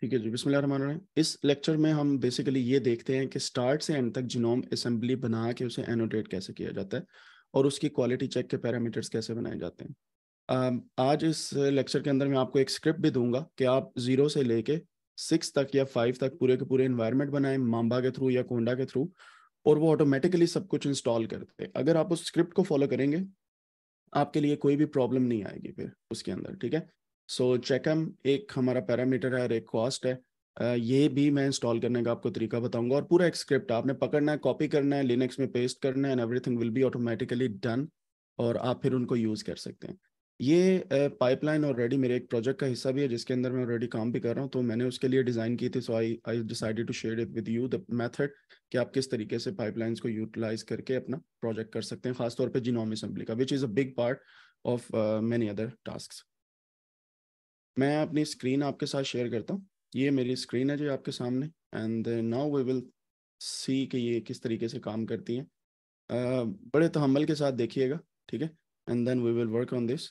ठीक है जी बिस्मिल इस लेक्चर में हम बेसिकली ये देखते हैं कि स्टार्ट से एंड तक जिनोम असेंबली बना के उसे एनोटेट कैसे किया जाता है और उसकी क्वालिटी चेक के पैरामीटर्स कैसे बनाए जाते हैं आज इस लेक्चर के अंदर मैं आपको एक स्क्रिप्ट भी दूंगा कि आप जीरो से लेके सिक्स तक या फाइव तक पूरे के पूरे इन्वायरमेंट बनाएं मांबा के थ्रू या कोंडा के थ्रू और वो ऑटोमेटिकली सब कुछ इंस्टॉल करते हैं अगर आप उस स्क्रिप्ट को फॉलो करेंगे आपके लिए कोई भी प्रॉब्लम नहीं आएगी फिर उसके अंदर ठीक है सो चेकम एक हमारा पैरामीटर है और एक कॉस्ट है ये भी मैं इंस्टॉल करने का आपको तरीका बताऊंगा और पूरा एक स्क्रिप्ट आपने पकड़ना है कॉपी करना है लिनक्स में पेस्ट करना है and everything will be automatically done और आप फिर उनको यूज़ कर सकते हैं ये पाइपलाइन ऑलरेडी मेरे एक प्रोजेक्ट का हिस्सा भी है जिसके अंदर मैं ऑलरेडी काम भी कर रहा हूँ तो मैंने उसके लिए डिज़ाइन की थी so I I decided to share it with you the method कि आप किस तरीके से पाइपलाइंस को यूटिलाइज करके अपना प्रोजेक्ट कर सकते हैं खासतौर पर जीनोम असम्बली का which is a big part of many other task मैं अपनी स्क्रीन आपके साथ शेयर करता हूँ ये मेरी स्क्रीन है जो आपके सामने and now we will see कि ये किस तरीके से काम करती हैं uh, बड़े तहमल के साथ देखिएगा ठीक है and then we will work on this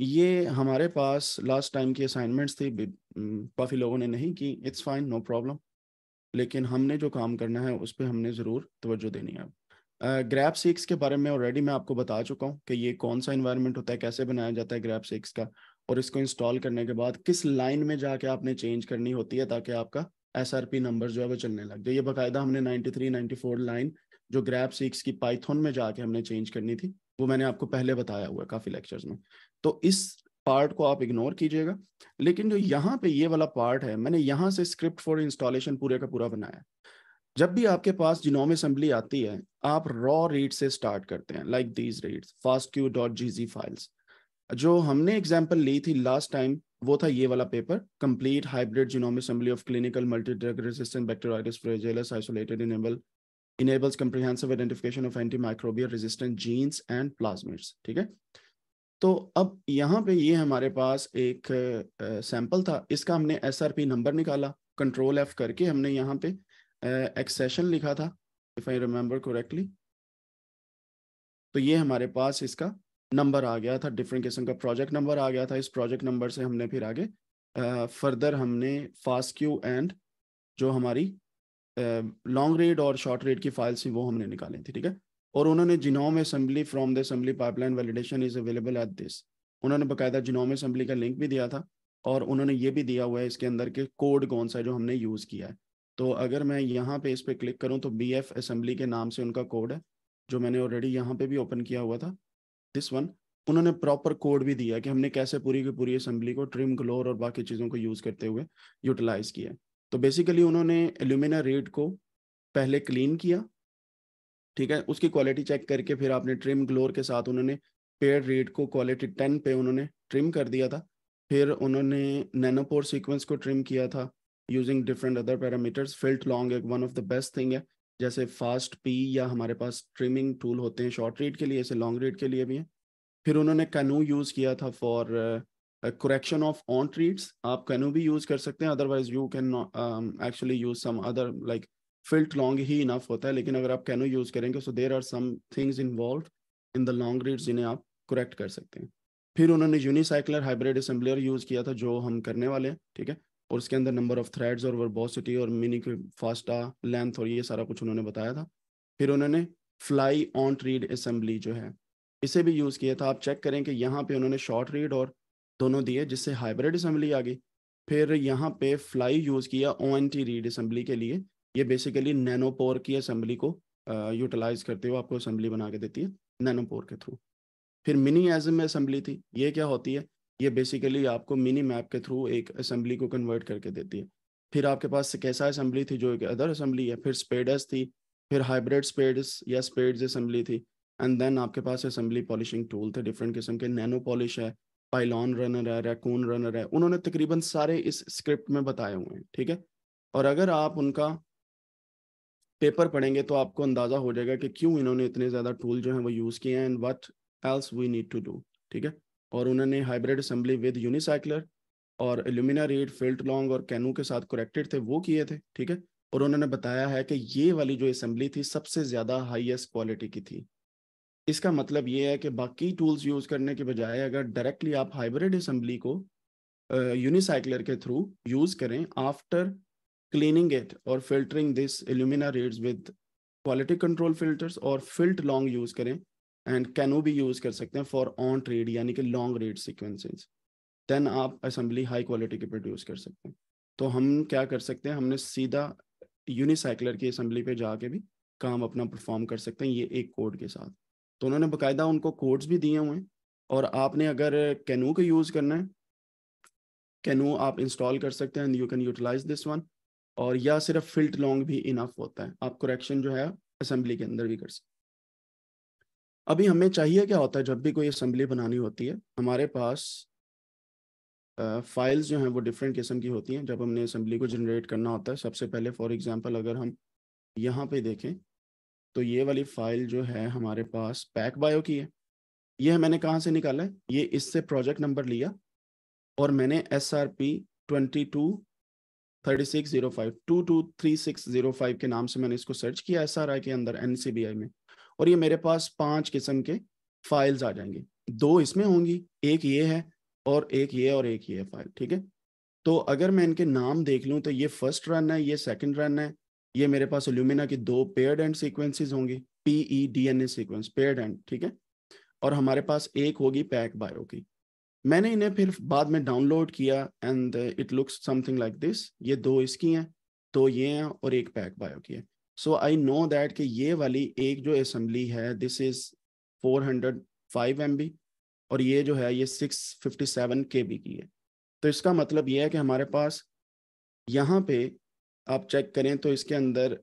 ये हमारे पास लास्ट टाइम की असाइनमेंट्स थी काफ़ी लोगों ने नहीं की इट्स फाइन नो प्रॉब्लम लेकिन हमने जो काम करना है उस पर हमने ज़रूर तोज्जो देनी है ग्रैप uh, सिक्स के बारे में ऑलरेडी मैं आपको बता चुका हूँ कि ये कौन सा इन्वायरमेंट होता है कैसे बनाया जाता है ग्रैप सिक्स का और इसको इंस्टॉल करने के बाद किस लाइन में जाके आपने चेंज करनी होती है ताकि आपका एस आर पी नंबर जो है वो चलने लग जाए ये बाकायदा हमने 93 94 लाइन जो ग्रैप सिक्स की पाइथन में जाके हमने चेंज करनी थी वो मैंने आपको पहले बताया हुआ है काफ़ी लेक्चर्स में तो इस पार्ट को आप इग्नोर कीजिएगा लेकिन जो यहाँ पे ये वाला पार्ट है मैंने यहाँ से स्क्रिप्ट फॉर इंस्टॉलेशन पूरे का पूरा बनाया जब भी आपके पास जिनोम असेंबली आती है आप रॉ रीड से स्टार्ट करते हैं like these reads fast Q dot G G files जो हमने एग्जाम्पल ली थी लास्ट टाइम वो था ये वाला paper complete hybrid genome assembly of clinical multi drug resistant Bacteroides fragilis isolated able enables comprehensive identification of antimicrobial resistant genes and plasmids ठीक है तो अब यहाँ पे ये हमारे पास एक सैंपल था इसका हमने एस नंबर निकाला कंट्रोल एफ करके हमने यहाँ पे एक्सेशन लिखा था इफ आई रिमेंबर करेक्टली तो ये हमारे पास इसका नंबर आ गया था डिफरेंट किस्म का प्रोजेक्ट नंबर आ गया था इस प्रोजेक्ट नंबर से हमने फिर आगे फर्दर uh, हमने फास्ट क्यू एंड जो हमारी लॉन्ग रेड और शॉर्ट रेड की फाइल्स थी वो हमने निकाली थी ठीक है और उन्होंने genome assembly from the assembly pipeline validation is available at this उन्होंने बाकायदा जिनोम असम्बली का लिंक भी दिया था और उन्होंने ये भी दिया हुआ है इसके अंदर के कोड कौन सा है जो हमने यूज़ किया है तो अगर मैं यहाँ पे इस पर क्लिक करूँ तो बी एफ असम्बली के नाम से उनका कोड है जो मैंने ऑलरेडी यहाँ पे भी ओपन किया हुआ था दिस वन उन्होंने प्रॉपर कोड भी दिया कि हमने कैसे पूरी की पूरी असेंबली को ट्रिम ग्लोर और बाकी चीज़ों को यूज़ करते हुए यूटिलाइज किया तो बेसिकली उन्होंने एल्यूमिना रेट को पहले क्लीन किया ठीक है उसकी क्वालिटी चेक करके फिर आपने ट्रिम ग्लोर के साथ उन्होंने पेयर रेट को क्वालिटी टेन पे उन्होंने ट्रिम कर दिया था फिर उन्होंने नैनोपोर सीक्वेंस को ट्रिम किया था using different other parameters Filtlong एक one of the best thing है जैसे फास्ट पी या हमारे पास ट्रिमिंग टूल होते हैं शॉर्ट रीड के लिए ऐसे लॉन्ग रीड के लिए भी हैं फिर उन्होंने कैनू यूज़ किया था for correction of ONT reads आप कैनू भी यूज़ कर सकते हैं otherwise you can actually use some other like Filtlong ही इनफ होता है लेकिन अगर आप कैनू यूज़ करेंगे so there are some things involve in the long reads जिन्हें आप करेक्ट कर सकते हैं फिर उन्होंने यूनिसाइकलर हाइब्रिड असम्बलियर यूज़ किया था जो हम करने वाले हैं ठीक है और उसके अंदर नंबर ऑफ थ्रेड्स और वर्बोसिटी और मिनी फास्टा लेंथ और ये सारा कुछ उन्होंने बताया था फिर उन्होंने फ्लाई ऑन रीड असम्बली जो है इसे भी यूज़ किया था आप चेक करें कि यहाँ पे उन्होंने शॉर्ट रीड और दोनों दिए जिससे हाइब्रिड असम्बली आ गई फिर यहाँ पे फ्लाई यूज़ किया O N T read assembly के लिए ये बेसिकली नैनोपोर की असम्बली को यूटिलाइज करते हुए आपको असम्बली बना के देती है नैनोपोर के थ्रू फिर मिनी एजम में असम्बली थी ये क्या होती है ये बेसिकली आपको मिनी मैप के थ्रू एक असेंबली को कन्वर्ट करके देती है फिर आपके पास कैसा असेंबली थी जो एक अदर असेंबली है फिर स्पेडस थी फिर हाइब्रिड स्पेडस या स्पेड्स असेंबली थी एंड देन आपके पास असेंबली पॉलिशिंग टूल थे डिफरेंट किस्म के नैनो पॉलिश है पाइलॉन रनर है रैकून रनर है उन्होंने तकरीबन सारे इस स्क्रिप्ट में बताए हुए हैं ठीक है और अगर आप उनका पेपर पढ़ेंगे तो आपको अंदाज़ा हो जाएगा कि क्यों इन्होंने इतने ज़्यादा टूल जो है वो यूज़ किए हैं and what else we need to do ठीक है और उन्होंने हाइब्रिड असेंबली विद यूनिसाइकलर और एल्यूमिना रेड फिल्ट लॉन्ग और कैनू के साथ कोरेक्टेड थे वो किए थे ठीक है और उन्होंने बताया है कि ये वाली जो असम्बली थी सबसे ज़्यादा हाइएस्ट क्वालिटी की थी इसका मतलब ये है कि बाकी टूल्स यूज़ करने के बजाय अगर डायरेक्टली आप हाइब्रिड असम्बली को यूनिसाइकलर के थ्रू यूज़ करें आफ्टर क्लीनिंग इट और filtering this Illumina reads with quality control filters और फिल्ट लॉन्ग यूज़ करें एंड कैनो भी यूज कर सकते हैं फॉर ऑन ट्रेड यानी कि लॉन्ग रेड सिक्वेंसेज देन आप असम्बली हाई क्वालिटी की प्रोड्यूस कर सकते हैं तो हम क्या कर सकते हैं हमने सीधा यूनिसाइकलर की असम्बली पे जाके भी काम अपना परफॉर्म कर सकते हैं ये एक कोड के साथ तो उन्होंने बाकायदा उनको कोड्स भी दिए हुए हैं और आपने अगर कैनू का यूज़ करना है कैनू आप इंस्टॉल कर सकते हैं you can utilize this one और या सिर्फ फिल्ट लॉन्ग भी इनफ होता है आप करेक्शन जो है असम्बली के अंदर भी कर सकते हैं अभी हमें चाहिए क्या होता है जब भी कोई असेंबली बनानी होती है हमारे पास फाइल्स जो हैं वो डिफरेंट किस्म की होती हैं जब हमने असेंबली को जनरेट करना होता है सबसे पहले फॉर एग्जांपल अगर हम यहाँ पे देखें तो ये वाली फाइल जो है हमारे पास पैक बायो की है ये मैंने कहाँ से निकाला है ये इससे प्रोजेक्ट नंबर लिया और मैंने S R P twenty two thirty six zero five two two three six zero five के नाम से मैंने इसको सर्च किया एस आर आई के अंदर एन सी बी आई में और ये मेरे पास पांच किस्म के फाइल्स आ जाएंगे दो इसमें होंगी एक ये है और एक ये और एक ये फाइल ठीक है तो अगर मैं इनके नाम देख लूँ तो ये फर्स्ट रन है ये सेकेंड रन है ये मेरे पास एल्यूमिना की दो पेयर्ड एंड सीक्वेंसेस होंगी PE a sequence paired end ठीक है और हमारे पास एक होगी पैक बायो की मैंने इन्हें फिर बाद में डाउनलोड किया and it looks something like this ये दो इसकी हैं दो ये हैं और एक पैक बायो की है सो आई नो दैट कि ये वाली एक जो असम्बली है दिस इज 405 बी और ये जो है ये 657 बी की है तो इसका मतलब ये है कि हमारे पास यहाँ पे आप चेक करें तो इसके अंदर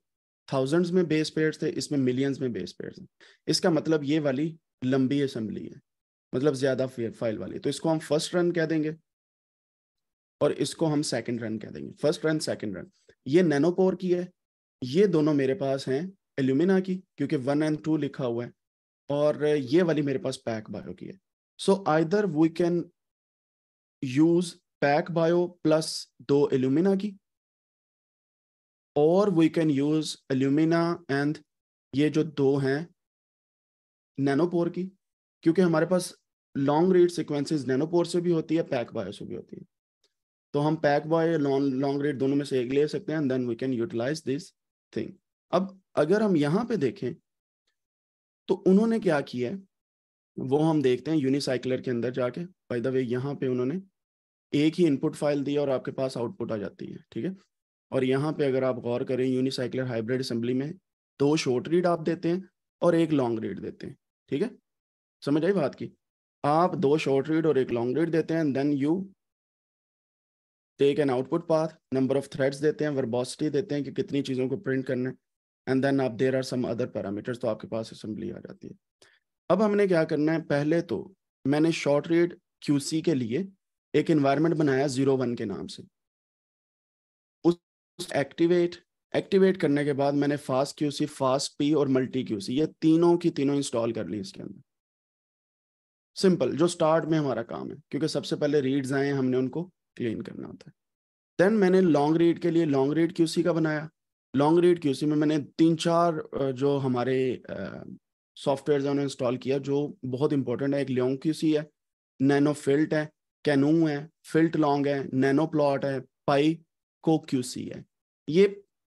थाउजेंड्स में बेस पेयर्स थे इसमें मिलियंस में बेस पेयर्स हैं इसका मतलब ये वाली लंबी असम्बली है मतलब ज़्यादा फाइल वाली तो इसको हम फर्स्ट रन कह देंगे और इसको हम सेकंड रन कह देंगे फर्स्ट रन सेकंड रन ये नैनोपोर की है ये दोनों मेरे पास हैं एल्यूमिना की क्योंकि वन एंड टू लिखा हुआ है और ये वाली मेरे पास पैक बायो की है so either we can use PacBio plus दो एल्यूमिना की और we can use Illumina and ये जो दो हैं नैनोपोर की क्योंकि हमारे पास लॉन्ग रीड सिक्वेंसेस नैनोपोर से भी होती है पैक बायो से भी होती है तो हम पैक बायो लॉन्ग रीड दोनों में से एक ले सकते हैं and then we can utilize this thing अब अगर हम यहां पे देखें तो उन्होंने क्या किया है वो हम देखते हैं यूनिसाइकलर के अंदर जाके बाय द वे यहाँ पे उन्होंने एक ही इनपुट फाइल दी और आपके पास आउटपुट आ जाती है ठीक है और यहाँ पे अगर आप गौर करें यूनिसाइकलर हाइब्रिड असेंबली में दो शॉर्ट रीड आप देते हैं और एक लॉन्ग रीड देते हैं ठीक है समझ आई बात की आप दो शॉर्ट रीड और एक लॉन्ग रीड देते हैं and then you take an output path number of threads देते हैं वर्बॉसिटी देते हैं कि कितनी चीज़ों को प्रिंट करना है एंड देन आप there are some other parameters तो आपके पास असम्बली आ जाती है अब हमने क्या करना है पहले तो मैंने शॉर्ट रीड क्यू के लिए एक इन्वायरमेंट बनाया जीरो वन के नाम से उस एक्टिवेट एक्टिवेट करने के बाद मैंने fast Q FastQC fastp और मल्टी क्यू सी ये तीनों की तीनों इंस्टॉल कर ली इसके अंदर सिंपल जो स्टार्ट में हमारा काम है क्योंकि सबसे पहले रीड्स आए हमने उनको क्लीन करना होता है देन मैंने लॉन्ग रीड के लिए लॉन्ग रीड क्यू का बनाया लॉन्ग रीड क्यूसी में मैंने तीन चार जो हमारे सॉफ्टवेयर उन्हें इंस्टॉल किया जो बहुत इंपॉर्टेंट है एक लॉन्ग क्यूसी है नैनो फिल्ट है कैनू है फिल्ट लॉन्ग है नैनो प्लॉट है पाई को क्यूसी है ये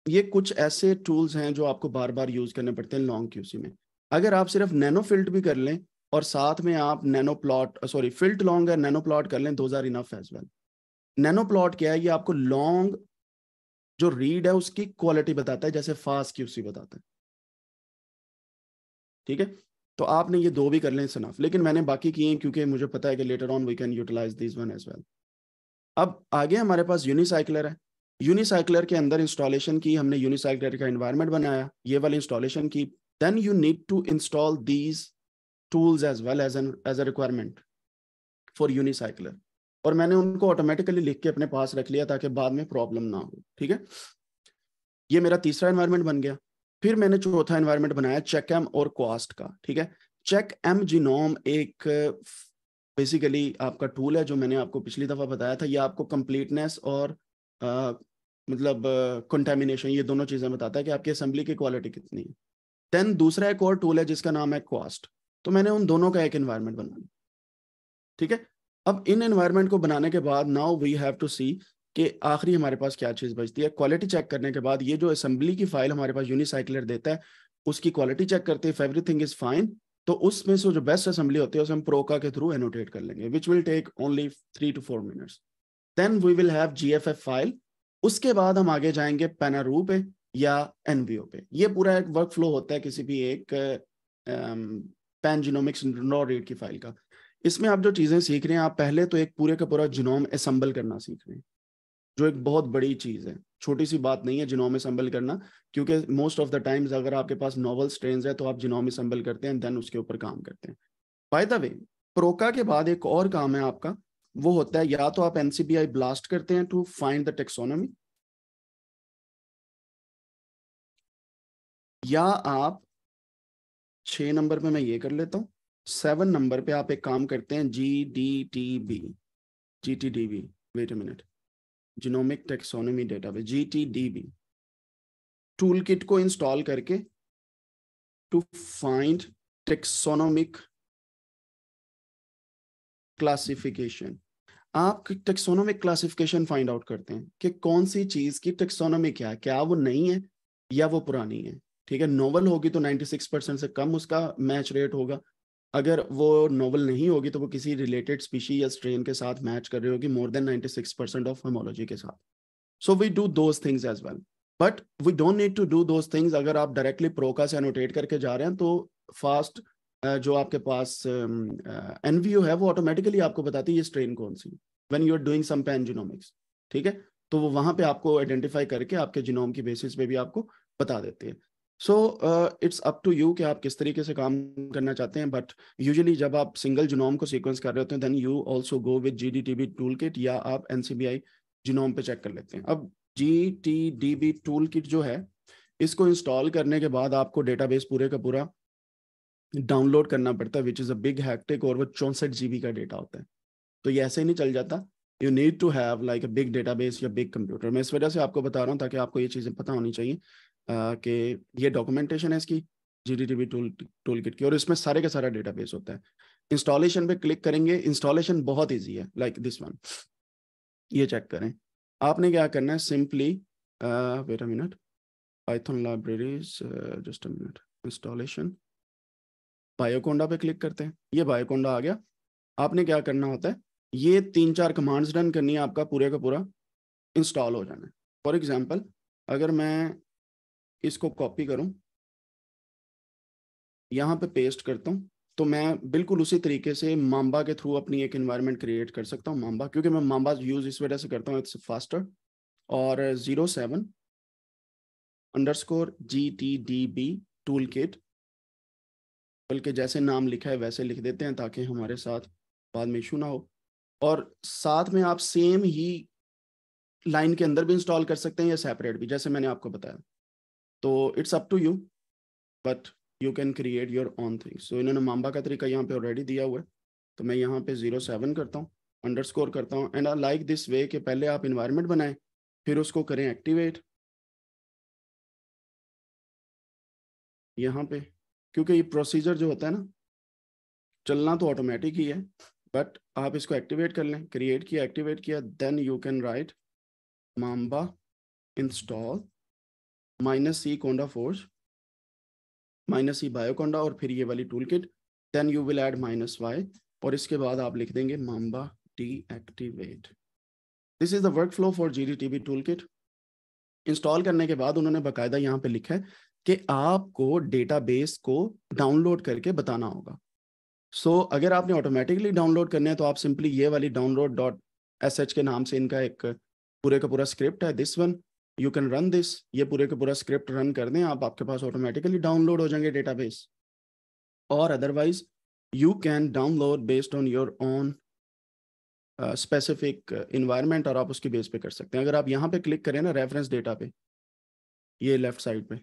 ये कुछ ऐसे टूल्स हैं जो आपको बार बार यूज करने पड़ते हैं लॉन्ग क्यूसी में अगर आप सिर्फ नैनो फिल्ट भी कर लें और साथ में आप NanoPlot sorry Filtlong है नैनो प्लॉट कर लें दो हजार enough as well NanoPlot क्या है ये आपको लॉन्ग जो रीड है उसकी क्वालिटी बताता है जैसे फास्ट की उसी बताता है ठीक है तो आपने ये दो भी कर लें सनाफ लेकिन मैंने बाकी किए हैं क्योंकि मुझे पता है कि later on we can utilize this one as well अब आगे हमारे पास यूनिसाइक्लर है यूनिसाइक्लर के अंदर इंस्टॉलेशन की हमने यूनिसाइक्लर का इन्वायरमेंट बनाया ये वाली इंस्टॉलेशन की then you need to install these tools as well as an as a requirement for Unicycler और मैंने उनको ऑटोमेटिकली लिख के अपने पास रख लिया ताकि बाद में प्रॉब्लम ना हो ठीक है ये मेरा तीसरा एनवायरमेंट बन गया फिर मैंने चौथा एनवायरमेंट बनाया चेक एम और क्वास्ट का ठीक है चेक एम जीनोम एक बेसिकली आपका टूल है जो मैंने आपको पिछली दफ़ा बताया था ये आपको कंप्लीटनेस और आ, मतलब कंटेमिनेशन ये दोनों चीज़ें बताता है कि आपकी असेंबली की क्वालिटी कितनी है देन दूसरा एक और टूल है जिसका नाम है क्वास्ट तो मैंने उन दोनों का एक एनवायरमेंट बनाया ठीक है अब इन एनवायरमेंट को बनाने के बाद now we have to see कि आखिरी हमारे पास क्या चीज़ बचती है क्वालिटी चेक करने के बाद ये जो असेंबली की फाइल हमारे पास यूनिसाइकलर देता है उसकी क्वालिटी चेक करते हैं एवरीथिंग इज फाइन तो उसमें से जो बेस्ट असेंबली होती है उसे हम प्रोका के थ्रू एनोटेट कर लेंगे which will take only three to four minutes then we will have G file उसके बाद हम आगे जाएंगे पेनारू पे या एनबीओ पे ये पूरा एक वर्क फ्लो होता है किसी भी एक पैन जिनोमिक्स नॉ रीड की फाइल का इसमें आप जो चीज़ें सीख रहे हैं आप पहले तो एक पूरे का पूरा जिनोम असम्बल करना सीख रहे हैं जो एक बहुत बड़ी चीज़ है छोटी सी बात नहीं है जिनोम असम्बल करना क्योंकि मोस्ट ऑफ द टाइम्स अगर आपके पास नॉवल स्ट्रेन है तो आप जिनोम असम्बल करते हैं देन उसके ऊपर काम करते हैं बाय द वे प्रोका के बाद एक और काम है आपका वो होता है या तो आप एनसीबीआई ब्लास्ट करते हैं टू फाइंड द टेक्सोनोमी या आप छ नंबर पे मैं ये कर लेता हूं सेवन नंबर पे आप एक काम करते हैं G D T B G T D B wait minute genomic taxonomy database G T D B toolkit को इंस्टॉल करके टू फाइंड टेक्सोनोमिक क्लासिफिकेशन आप टेक्सोनोमिक क्लासिफिकेशन फाइंड आउट करते हैं कि कौन सी चीज की टेक्सोनोमी क्या है क्या वो नई है या वो पुरानी है ठीक है नोवल होगी तो 96 परसेंट से कम उसका मैच रेट होगा अगर वो नोवल नहीं होगी तो वो किसी रिलेटेड स्पीशी या स्ट्रेन के साथ मैच कर रही होगी more than ninety six percent of homology के साथ so we do those things as well but we don't need to do those things अगर आप डायरेक्टली प्रोका से एनोटेट करके जा रहे हैं तो फास्ट जो आपके पास एन है वो ऑटोमेटिकली आपको बताती है ये स्ट्रेन कौन सी when you are doing some pan genomics ठीक है तो वो वहां पे आपको आइडेंटिफाई करके आपके जीनोम की बेसिस पे भी आपको बता देती है so it's up to you कि आप किस तरीके से काम करना चाहते हैं बट यूजली जब आप सिंगल जुनोम को सीक्वेंस कर रहे होते हैं then you also go with G D T B toolkit या आप एन सी बी आई जुनोम पे चेक कर लेते हैं अब G T D B toolkit जो है इसको इंस्टॉल करने के बाद आपको डेटाबेस पूरे का पूरा डाउनलोड करना पड़ता है which is a big hectic और वो चौंसठ जी का डेटा होता है तो ये ऐसे ही नहीं चल जाता you need to have like a big database या बिग कंप्यूटर मैं इस वजह से आपको बता रहा हूँ ताकि आपको ये चीज़ें पता होनी चाहिए कि ये डॉक्यूमेंटेशन है इसकी G D T B tool toolkit की और इसमें सारे का सारा डेटा बेस होता है इंस्टॉलेशन पे क्लिक करेंगे इंस्टॉलेशन बहुत ईजी है लाइक दिस वन ये चेक करें आपने क्या करना है simply wait a minute Python libraries just a minute installation Bioconda पे क्लिक करते हैं ये बायोकोंडा आ गया आपने क्या करना होता है ये तीन चार कमांड्स डन करनी है आपका पूरे का पूरा इंस्टॉल हो जाना है फॉर एग्जाम्पल अगर मैं इसको कॉपी करूं यहां पे पेस्ट करता हूं तो मैं बिल्कुल उसी तरीके से मांबा के थ्रू अपनी एक इन्वायरमेंट क्रिएट कर सकता हूँ मांबा क्योंकि मैं मांबा यूज इस वजह से करता हूँ इट्स फास्टर और zero seven underscore G T D B toolkit बल्कि जैसे नाम लिखा है वैसे लिख देते हैं ताकि हमारे साथ बाद में इशू ना हो और साथ में आप सेम ही लाइन के अंदर भी इंस्टॉल कर सकते हैं या सेपरेट भी जैसे मैंने आपको बताया तो it's up to you but you can create your own things तो इन्होंने माम्बा का तरीका यहाँ पे ऑलरेडी दिया हुआ है तो मैं यहाँ पे जीरो सेवन करता हूँ अंडर स्कोर करता हूँ and I like this way कि पहले आप इन्वायरमेंट बनाएं फिर उसको करें एक्टिवेट यहाँ पे क्योंकि ये प्रोसीजर जो होता है ना चलना तो ऑटोमेटिक ही है बट आप इसको एक्टिवेट कर लें क्रिएट किया एक्टिवेट किया then you can write Mamba install minus C conda forge minus C Bioconda और फिर ये वाली toolkit then you will add minus Y और इसके बाद आप लिख देंगे Mamba deactivate this is the workflow for G D T B toolkit install करने के बाद उन्होंने बाकायदा यहाँ पे लिखा है कि आपको डेटाबेस को डाउनलोड करके बताना होगा सो so, अगर आपने ऑटोमेटिकली डाउनलोड करने हैं तो आप सिंपली ये वाली डाउनलोड डॉट एस एच के नाम से इनका एक पूरे का पूरा स्क्रिप्ट है this one you can run this ये पूरे के पूरा स्क्रिप्ट रन कर दें आप आपके पास ऑटोमेटिकली डाउनलोड हो जाएंगे डेटाबेस और otherwise you can download based on your own specific environment और आप उसकी बेस पे कर सकते हैं अगर आप यहाँ पे क्लिक करें ना रेफरेंस डेटा पे ये लेफ्ट साइड पे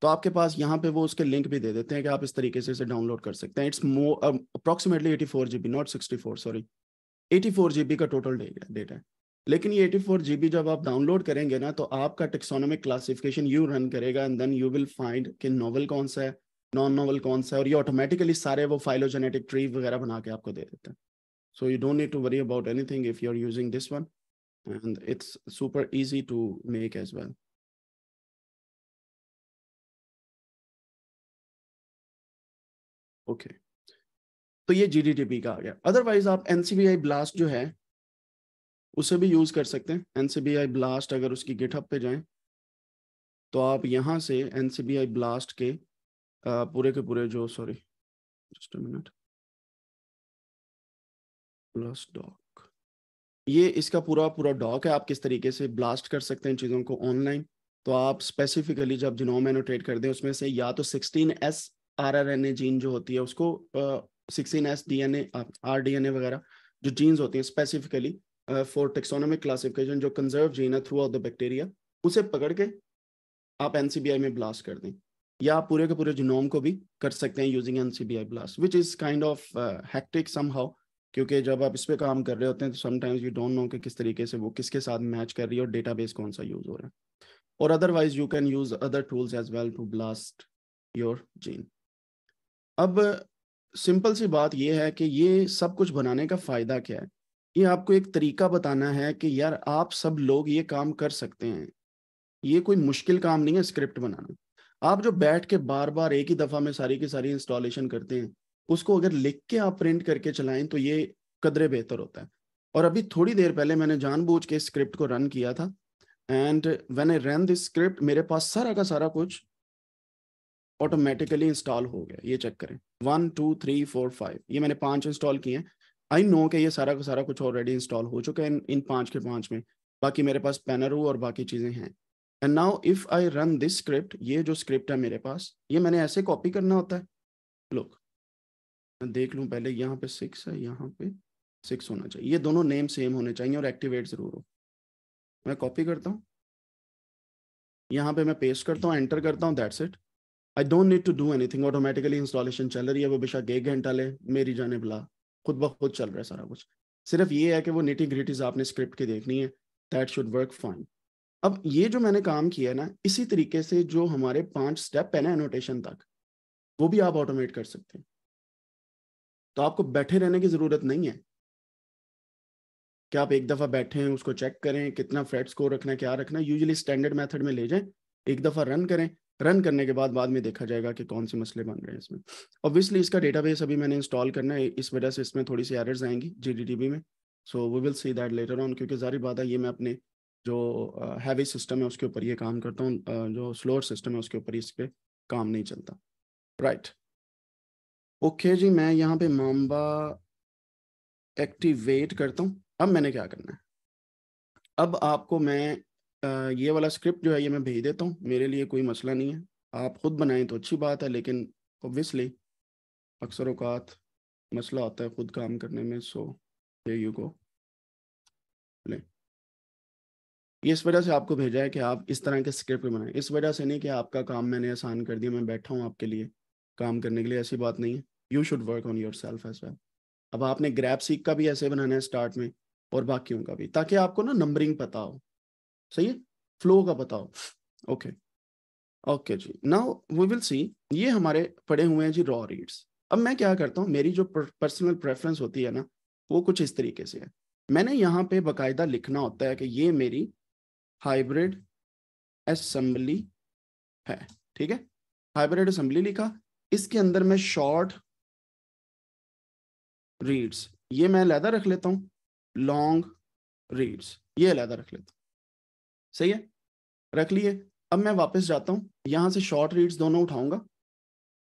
तो आपके पास यहाँ पे वो उसके लिंक भी दे देते हैं कि आप इस तरीके से इसे डाउनलोड कर सकते हैं it's more approximately eighty four G B not sixty four sorry eighty four G B का टोटल डेटा है लेकिन ये 84 जीबी जब आप डाउनलोड करेंगे ना तो आपका टेक्सोनोमिक क्लासिफिकेशन यू रन करेगा and then you will find कि नोवल कौन सा है नॉन नोवल कौन सा है और ये ऑटोमेटिकली सारे वो फाइलोजेनेटिक ट्री वगैरह बना के आपको दे देते हैं so you don't need to worry about anything if you are using this one and it's super easy to make as well okay तो ये जी का आ गया अदरवाइज आप एनसीबीआई ब्लास्ट जो है उसे भी यूज कर सकते हैं N C B I blast अगर उसकी गिटअप पे जाएं तो आप यहाँ से N C B I blast के आ, पूरे के पूरे जो sorry just minute blast doc ये इसका पूरा पूरा डॉक है आप किस तरीके से ब्लास्ट कर सकते हैं चीज़ों को ऑनलाइन तो आप स्पेसिफिकली जब जिनोम एनोटेट कर दें उसमें से या तो sixteen S R R N A gene जो होती है उसको sixteen S D N A R D N A वगैरह जो जीन्स होती हैं स्पेसिफिकली फॉर टेक्सोनोमिक क्लासिफिकेशन जो कंजर्व जीन है थ्रू आउट द बैक्टीरिया उसे पकड़ के आप एन में ब्लास्ट कर दें या आप पूरे के पूरे जिनोम को भी कर सकते हैं using N C B I blast which is kind of hectic somehow क्योंकि जब आप इस पर काम कर रहे होते हैं तो समटाइम्स यू डोंट नो कि किस तरीके से वो किसके साथ मैच कर रही है और डेटा बेस कौन सा यूज़ हो रहा है और otherwise you can use other tools as well to blast your gene अब सिंपल सी बात यह है कि ये सब कुछ बनाने का फ़ायदा क्या है ये आपको एक तरीका बताना है कि यार आप सब लोग ये काम कर सकते हैं ये कोई मुश्किल काम नहीं है स्क्रिप्ट बनाना आप जो हम्म। बैठ के बार बार एक ही दफा में सारी की सारी इंस्टॉलेशन करते हैं उसको अगर लिख के आप प्रिंट करके चलाएं तो ये कदरे बेहतर होता है और अभी थोड़ी देर पहले मैंने जानबूझ के स्क्रिप्ट को रन किया था and when I run this script मेरे पास सारा का सारा कुछ ऑटोमेटिकली इंस्टॉल हो गया ये चेक करें one two three four five ये मैंने पांच इंस्टॉल किए हैं आई नो कि ये सारा का सारा कुछ ऑलरेडी इंस्टॉल हो चुका है इन, इन पाँच के पाँच में बाकी मेरे पास पैनर हो और बाकी चीज़ें हैं and now if I run this script ये जो स्क्रिप्ट है मेरे पास ये मैंने ऐसे कॉपी करना होता है लुक मैं देख लूँ पहले यहाँ पे सिक्स है यहाँ पे सिक्स होना चाहिए ये दोनों नेम सेम होने चाहिए और एक्टिवेट ज़रूर हो मैं कॉपी करता हूँ यहाँ पे मैं पेस्ट करता हूँ एंटर करता हूँ that's it I don't need to do anything automatically installation चल रही है वो बेशक एक घंटा ले मेरी जाने बुला खुद ब खुद चल रहा है सारा कुछ सिर्फ ये है कि वो निटी ग्रिटीज आपने स्क्रिप्ट के देखनी है दैट शुड वर्क फाइन अब ये जो मैंने काम किया है ना इसी तरीके से जो हमारे पांच स्टेप है ना एनोटेशन तक वो भी आप ऑटोमेट कर सकते हैं तो आपको बैठे रहने की ज़रूरत नहीं है क्या आप एक दफ़ा बैठे हैं उसको चेक करें कितना फ्रेट स्कोर रखना है क्या रखना है यूजली स्टैंडर्ड मेथड में ले जाएं एक दफ़ा रन करें रन करने के बाद बाद में देखा जाएगा कि कौन से मसले बन रहे हैं इसमें ऑब्वियसली इसका डेटाबेस अभी मैंने इंस्टॉल करना है इस वजह से इसमें थोड़ी सी एरर्स आएंगी जी में so we will see that later on क्योंकि जारी बात है ये मैं अपने जो हैवी uh, सिस्टम है उसके ऊपर ये काम करता हूँ uh, जो स्लोअर सिस्टम है उसके ऊपर इस पर काम नहीं चलता राइट right. ओके okay जी मैं यहाँ पे मामबा एक्टिवेट करता हूँ अब मैंने क्या करना है अब आपको मैं ये वाला स्क्रिप्ट जो है ये मैं भेज देता हूँ मेरे लिए कोई मसला नहीं है आप खुद बनाएं तो अच्छी बात है लेकिन ऑब्वियसली अक्सर अवकात मसला होता है खुद काम करने में सो दे यू गो ले ये इस वजह से आपको भेजा है कि आप इस तरह के स्क्रिप्ट बनाएं इस वजह से नहीं कि आपका काम मैंने आसान कर दिया मैं बैठा हूँ आपके लिए काम करने के लिए ऐसी बात नहीं है you should work on yourself as well अब आपने ग्रैप सीख का भी ऐसे बनाना है स्टार्ट में और बाकियों का भी ताकि आपको ना नंबरिंग पता हो सही है फ्लो का बताओ ओके ओके जी नाउ वी विल सी ये हमारे पड़े हुए हैं जी रॉ रीड्स अब मैं क्या करता हूँ मेरी जो पर्सनल प्रेफरेंस होती है ना वो कुछ इस तरीके से है मैंने यहाँ पे बकायदा लिखना होता है कि ये मेरी हाइब्रिड असम्बली है ठीक है हाइब्रिड असम्बली लिखा इसके अंदर मैं शॉर्ट रीड्स ये मैं लैदा रख लेता हूँ लॉन्ग रीड्स ये लैदा रख लेता हूँ सही है रख लिए अब मैं वापस जाता हूँ यहाँ से शॉर्ट रीड्स दोनों उठाऊंगा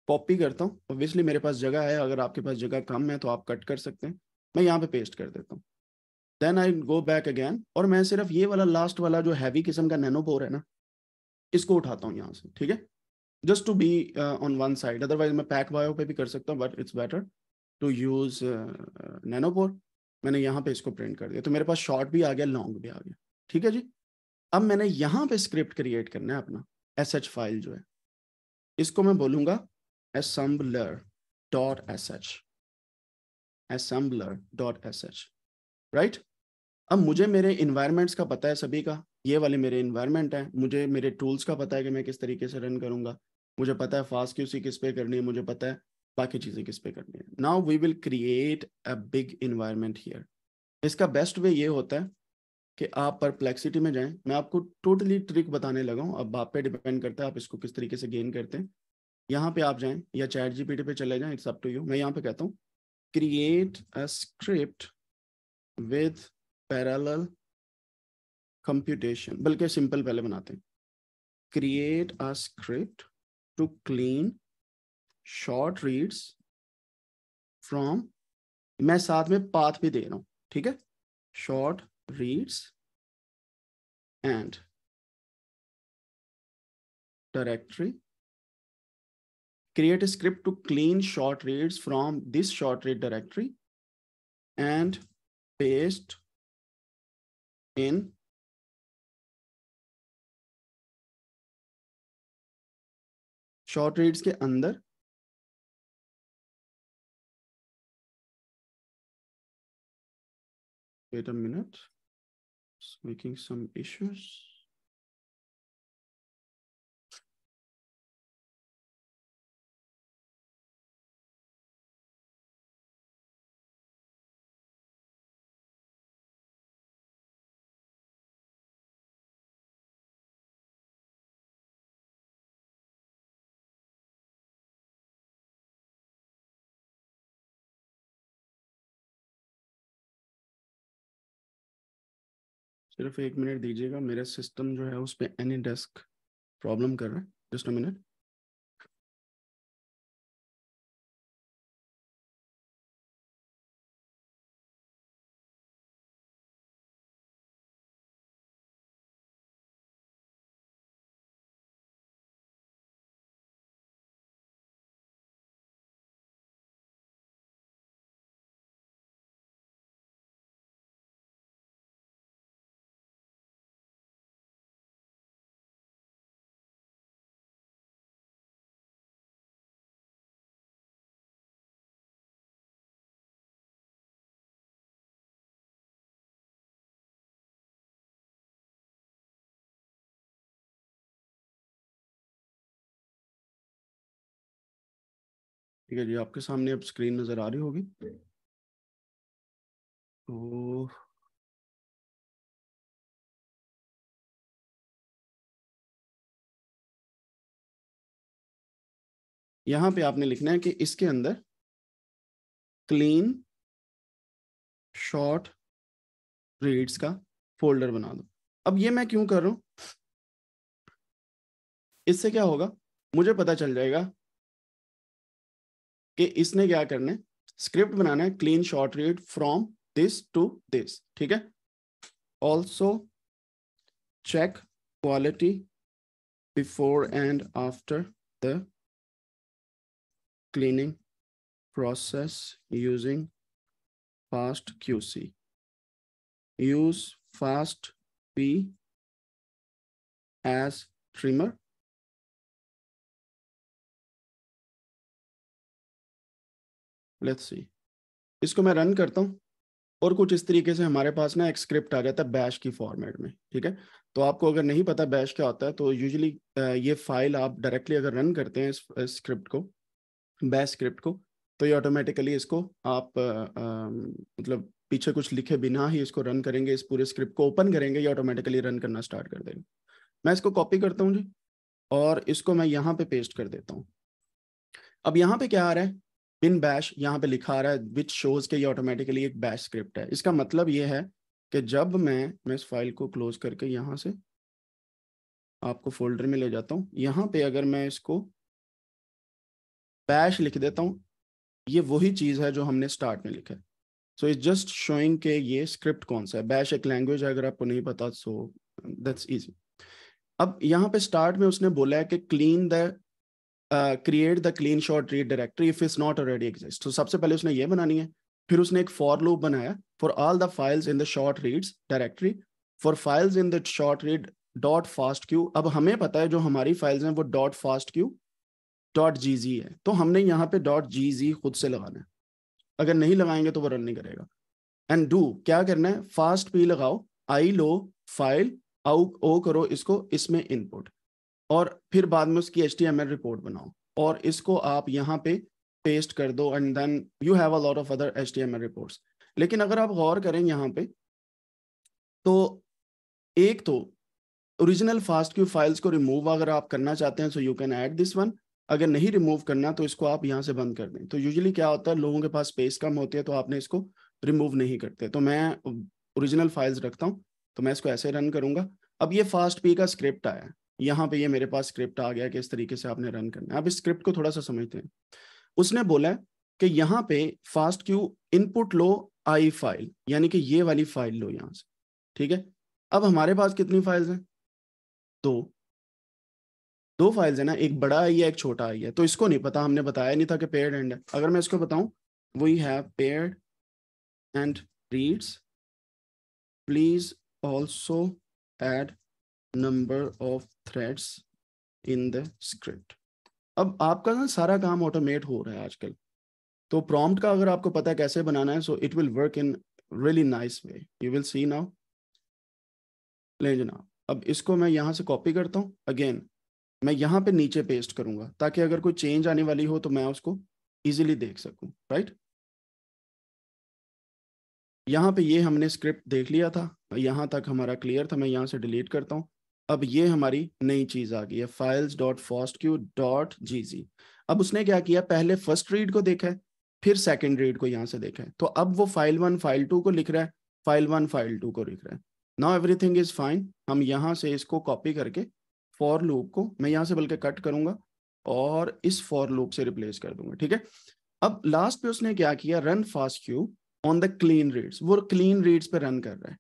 कॉपी करता हूँ ऑब्वियसली मेरे पास जगह है अगर आपके पास जगह कम है तो आप कट कर सकते हैं मैं यहाँ पे पेस्ट कर देता हूँ then I go back again और मैं सिर्फ ये वाला लास्ट वाला जो हैवी किस्म का नैनोपोर है ना इसको उठाता हूँ यहाँ से ठीक है just to be on one side otherwise मैं पैक वायो पे भी कर सकता हूँ but it's better to use nanopore मैंने यहाँ पे इसको प्रिंट कर दिया तो मेरे पास शॉर्ट भी आ गया लॉन्ग भी आ गया ठीक है जी अब मैंने यहां पे स्क्रिप्ट क्रिएट करना है अपना एस एच फाइल जो है इसको मैं बोलूंगा dot S H sh dot S H right अब मुझे मेरे इन्वायरमेंट्स का पता है सभी का ये वाले मेरे इन्वायरमेंट है मुझे मेरे टूल्स का पता है कि मैं किस तरीके से रन करूंगा मुझे पता है फास्ट क्यूसी किस पे करनी है मुझे पता है बाकी चीजें किस पे करनी है now we will create a big environment here इसका बेस्ट वे ये होता है कि आप परप्लेक्सिटी में जाएं मैं आपको टोटली ट्रिक बताने लगा हूँ अब आप पे डिपेंड करता है आप इसको किस तरीके से गेन करते हैं यहाँ पे आप जाएं या चैट जीपीटी पे चले जाएं इट्स अप टू यू मैं यहाँ पे कहता हूँ create a script with parallel computation बल्कि सिंपल पहले बनाते हैं create a script to clean short reads from मैं साथ में पाथ भी दे रहा हूँ ठीक है short reads and directory. Create a script to clean short reads from this short read directory and paste in short reads ke अंदर wait a minute making some issues. सिर्फ एक मिनट दीजिएगा मेरा सिस्टम जो है उस पर एनी डेस्क प्रॉब्लम कर रहा है जस्ट अ मिनट ठीक है जी आपके सामने अब स्क्रीन नज़र आ रही होगी तो यहां पे आपने लिखना है कि इसके अंदर क्लीन शॉर्ट रीड्स का फोल्डर बना दो अब ये मैं क्यों कर रहा हूं इससे क्या होगा मुझे पता चल जाएगा कि इसने क्या करना है स्क्रिप्ट बनाना है clean short read from this to this ठीक है also check quality before and after the cleaning process using fast QC use fast P as trimmer let's see इसको मैं रन करता हूँ और कुछ इस तरीके से हमारे पास ना एक स्क्रिप्ट आ जाता है बैश की फॉर्मेट में ठीक है तो आपको अगर नहीं पता बैश क्या होता है तो यूजली ये फाइल आप डायरेक्टली अगर रन करते हैं इस स्क्रिप्ट को बैश स्क्रिप्ट को तो ये ऑटोमेटिकली इसको आप आ, आ, मतलब पीछे कुछ लिखे बिना ही इसको रन करेंगे इस पूरे स्क्रिप्ट को ओपन करेंगे ये ऑटोमेटिकली रन करना स्टार्ट कर देंगे मैं इसको कॉपी करता हूँ जी और इसको मैं यहाँ पे पेस्ट कर देता हूँ अब यहाँ पे क्या आ रहा है पिन बैश यहाँ पे लिखा रहा है विच शोज के ये ऑटोमेटिकली एक बैश स्क्रिप्ट है इसका मतलब ये है कि जब मैं मैं इस फाइल को क्लोज करके यहाँ से आपको फोल्डर में ले जाता हूँ यहाँ पे अगर मैं इसको बैश लिख देता हूँ ये वही चीज़ है जो हमने स्टार्ट में लिखा है सो इट जस्ट शोइंग के ये स्क्रिप्ट कौन सा है बैश एक लैंग्वेज है अगर आपको नहीं पता सो दैट्स ईजी अब यहाँ पे स्टार्ट में उसने बोला है कि clean the create the clean short read directory if is not already exist तो सबसे पहले उसने ये बनानी है फिर उसने एक फॉर लूप बनाया for all the files in the short reads directory for files in the short read dot fast Q अब हमें पता है जो हमारी फाइल्स हैं वो dot fast Q dot G G है तो हमने यहाँ पे डॉट जी जी खुद से लगाना है अगर नहीं लगाएंगे तो वो रन नहीं करेगा एंड डू क्या करना है फास्ट पी लगाओ आई लो फाइल आउ ओ करो इसको इसमें इनपुट और फिर बाद में उसकी एच रिपोर्ट बनाओ और इसको आप यहाँ पे पेस्ट कर दो and then you have a lot of other H reports लेकिन अगर आप गौर करें यहाँ पे तो एक तो ओरिजिनल फास्ट क्यू फाइल्स को रिमूव अगर आप करना चाहते हैं so you can add this one अगर नहीं रिमूव करना तो इसको आप यहाँ से बंद कर दें तो यूजली क्या होता है लोगों के पास स्पेस कम होती है तो आपने इसको रिमूव नहीं करते तो मैं ओरिजिनल फाइल्स रखता हूँ तो मैं इसको ऐसे रन करूंगा अब ये फास्ट पी का स्क्रिप्ट आया है यहाँ पे ये मेरे पास स्क्रिप्ट आ गया कि इस तरीके से आपने रन करना है अब इस स्क्रिप्ट को थोड़ा सा समझते हैं उसने बोला कि यहाँ पे फास्ट क्यू इनपुट लो आई फाइल यानी कि ये वाली फाइल लो यहाँ से ठीक है अब हमारे पास कितनी फाइल्स हैं दो दो फाइल्स है ना एक बड़ा आई है एक छोटा आई है तो इसको नहीं पता हमने बताया नहीं था कि पेड एंड है अगर मैं इसको बताऊं we have paired end reads please also add number of threads in the script अब आपका ना सारा काम ऑटोमेट हो रहा है आजकल तो प्रॉम्प्ट का अगर आपको पता है कैसे बनाना है so it will work in really nice way you will see now ले जनाब अब इसको मैं यहाँ से कॉपी करता हूँ अगेन मैं यहाँ पे नीचे पेस्ट करूंगा ताकि अगर कोई चेंज आने वाली हो तो मैं उसको इजीली देख सकूँ राइट यहाँ पे ये हमने स्क्रिप्ट देख लिया था यहाँ तक हमारा क्लियर था मैं यहाँ से डिलीट करता हूँ अब ये हमारी नई चीज आ गई है files dot fast Q dot G G अब उसने क्या किया पहले फर्स्ट रीड को देखा है फिर सेकेंड रीड को यहाँ से देखा है तो अब वो फाइल वन फाइल टू को लिख रहा है फाइल वन फाइल टू को लिख रहा है नाउ एवरीथिंग इज फाइन हम यहां से इसको कॉपी करके फॉर लूप को मैं यहाँ से बल्कि कट करूंगा और इस फॉर लूप से रिप्लेस कर दूंगा ठीक है अब लास्ट पे उसने क्या किया run fast Q on the clean reads वो क्लीन रीड्स पे रन कर रहा है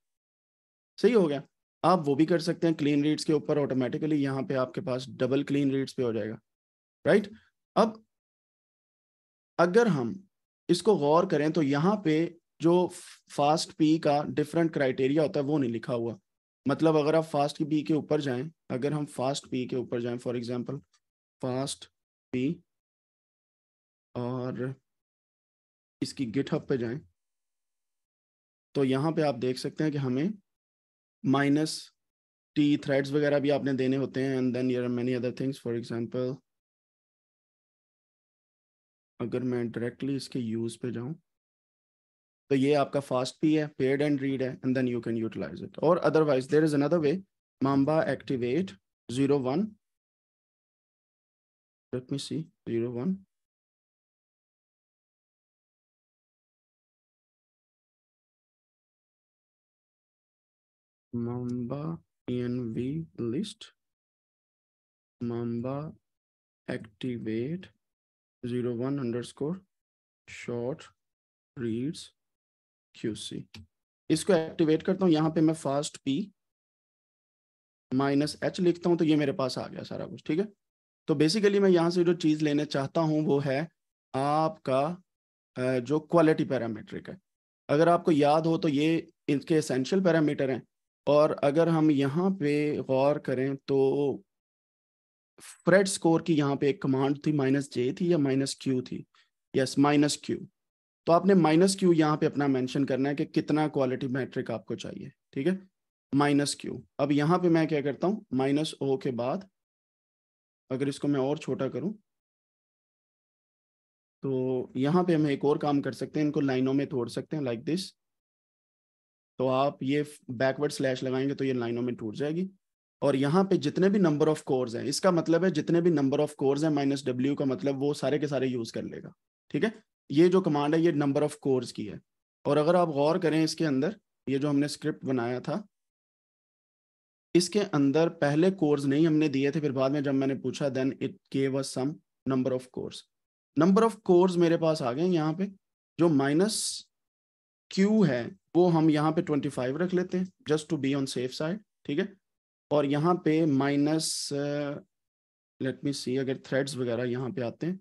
सही हो गया आप वो भी कर सकते हैं क्लीन रीड्स के ऊपर ऑटोमेटिकली यहाँ पे आपके पास डबल क्लीन रीड्स पे हो जाएगा राइट अब अगर हम इसको गौर करें तो यहाँ पे जो फास्ट पी का डिफरेंट क्राइटेरिया होता है वो नहीं लिखा हुआ मतलब अगर आप फास्ट की पी के ऊपर जाएं अगर हम फास्ट पी के ऊपर जाएं फॉर एग्जांपल फास्ट पी और इसकी गिटहब पे जाएं तो यहाँ पे आप देख सकते हैं कि हमें माइनस टी थ्रेड्स वगैरह भी आपने देने होते हैं and then yeah many other things for example अगर मैं डायरेक्टली इसके यूज पे जाऊं तो ये आपका फास्ट पी है पेड एंड रीड है and then you can utilize it और otherwise there is another way mamba activate zero one let me see zero one Mamba env list. Mamba activate 01 underscore short reads qc. इसको activate करता हूँ यहाँ पे मैं fast P minus H लिखता हूँ तो ये मेरे पास आ गया सारा कुछ ठीक है तो बेसिकली मैं यहाँ से जो चीज़ लेना चाहता हूँ वो है आपका जो क्वालिटी पैरामीट्रिक है अगर आपको याद हो तो ये इनके एसेंशियल पैरामीटर हैं और अगर हम यहाँ पे गौर करें तो फ्रेड स्कोर की यहाँ पे एक कमांड थी माइनस जे थी या माइनस क्यू थी यस माइनस क्यू तो आपने माइनस क्यू यहाँ पे अपना मेंशन करना है कि कितना क्वालिटी मैट्रिक आपको चाहिए ठीक है माइनस क्यू अब यहाँ पे मैं क्या करता हूँ माइनस ओ के बाद अगर इसको मैं और छोटा करूँ तो यहाँ पे हम एक और काम कर सकते हैं इनको लाइनों में तोड़ सकते हैं लाइक दिस तो आप ये बैकवर्ड स्लैश लगाएंगे तो ये लाइनों में टूट जाएगी और यहाँ पे जितने भी नंबर ऑफ कोर्स हैं इसका मतलब है जितने भी नंबर ऑफ कोर्स हैं माइनस डब्ल्यू का मतलब वो सारे के सारे यूज कर लेगा ठीक है ये जो कमांड है ये नंबर ऑफ कोर्स की है और अगर आप गौर करें इसके अंदर ये जो हमने स्क्रिप्ट बनाया था इसके अंदर पहले कोर्स नहीं हमने दिए थे फिर बाद में जब मैंने पूछा then it gave us some number of cores number of cores मेरे पास आ गए यहाँ पे जो माइनस क्यू है वो हम यहाँ पे 25 रख लेते हैं just to be on safe side ठीक है और यहाँ पे माइनस लेट मी सी अगर थ्रेड्स वगैरह यहाँ पे आते हैं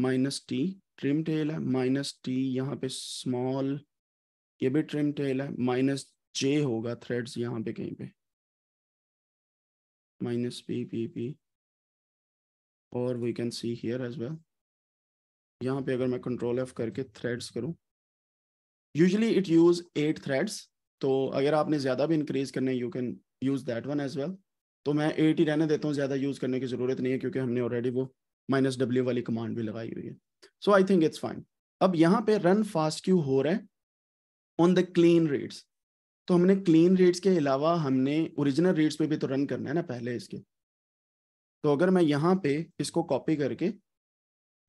माइनस टी ट्रिम टेल है माइनस टी यहाँ पे स्मॉल ये भी ट्रिम टेल है माइनस जे होगा थ्रेड्स यहाँ पे कहीं पे माइनस पी पी पी और we can see here as well यहाँ पे अगर मैं कंट्रोल एफ करके थ्रेड्स करूँ usually it use eight threads तो अगर आपने ज़्यादा भी इंक्रीज करने you can use that one as well तो मैं एट ही रहने देता हूँ ज़्यादा यूज़ करने की ज़रूरत नहीं है क्योंकि हमने ऑलरेडी वो माइनस डब्ल्यू वाली कमांड भी लगाई हुई है so I think it's fine अब यहाँ पे रन फास्ट क्यू हो रहा है ऑन द क्लीन रीड्स तो हमने क्लीन रीड्स के अलावा हमने ओरिजिनल रीड्स पे भी तो रन करना है ना पहले इसके तो अगर मैं यहाँ पे इसको कॉपी करके